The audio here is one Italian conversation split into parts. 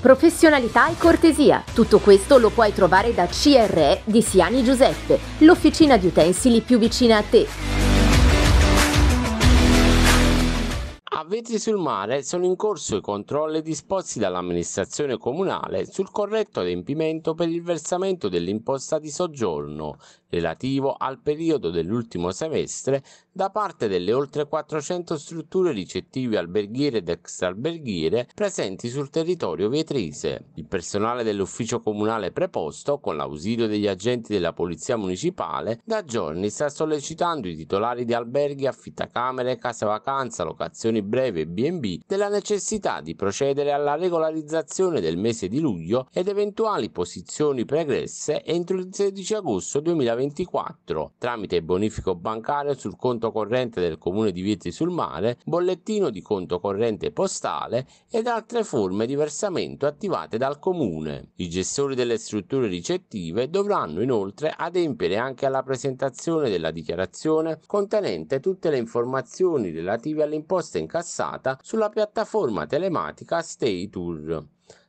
Professionalità e cortesia. Tutto questo lo puoi trovare da CRE di Siani Giuseppe, l'officina di utensili più vicina a te. A Vetri sul Mare sono in corso i controlli disposti dall'amministrazione comunale sul corretto adempimento per il versamento dell'imposta di soggiorno relativo al periodo dell'ultimo semestre da parte delle oltre 400 strutture ricettive alberghiere ed extraalberghiere presenti sul territorio vetrise. Il personale dell'ufficio comunale preposto, con l'ausilio degli agenti della Polizia Municipale, da giorni sta sollecitando i titolari di alberghi, affittacamere, case vacanza, locazioni breve B&B della necessità di procedere alla regolarizzazione del mese di luglio ed eventuali posizioni pregresse entro il 16 agosto 2024 tramite bonifico bancario sul conto corrente del Comune di Vietri sul Mare, bollettino di conto corrente postale ed altre forme di versamento attivate dal Comune. I gestori delle strutture ricettive dovranno inoltre adempiere anche alla presentazione della dichiarazione contenente tutte le informazioni relative alle imposte in incassata sulla piattaforma telematica Stay Tour.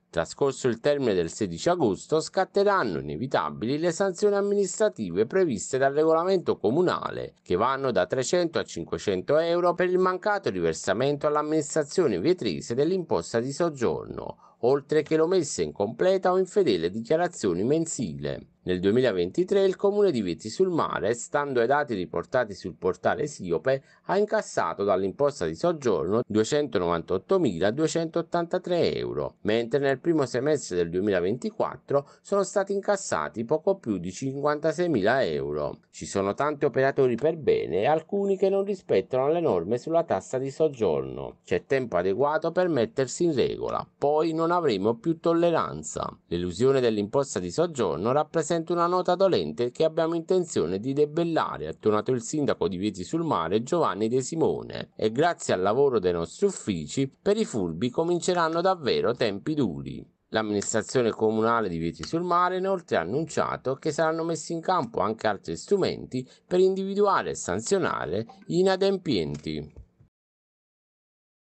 Trascorso il termine del 16 agosto scatteranno inevitabili le sanzioni amministrative previste dal regolamento comunale, che vanno da 300 a 500 euro per il mancato riversamento all'amministrazione vietrese dell'imposta di soggiorno, oltre che l'omessa incompleta o infedele dichiarazione mensile. Nel 2023 il comune di Vitti sul Mare, stando ai dati riportati sul portale Siope, ha incassato dall'imposta di soggiorno 298.283 euro, mentre nel primo semestre del 2024 sono stati incassati poco più di 56.000 euro. Ci sono tanti operatori per bene e alcuni che non rispettano le norme sulla tassa di soggiorno. C'è tempo adeguato per mettersi in regola, poi non avremo più tolleranza. L'illusione dell'imposta di soggiorno rappresenta presente una nota dolente che abbiamo intenzione di debellare, ha tonato il sindaco di Vieti sul Mare Giovanni De Simone, e grazie al lavoro dei nostri uffici, per i furbi cominceranno davvero tempi duri. L'amministrazione comunale di Vieti sul Mare inoltre ha annunciato che saranno messi in campo anche altri strumenti per individuare e sanzionare gli inadempienti.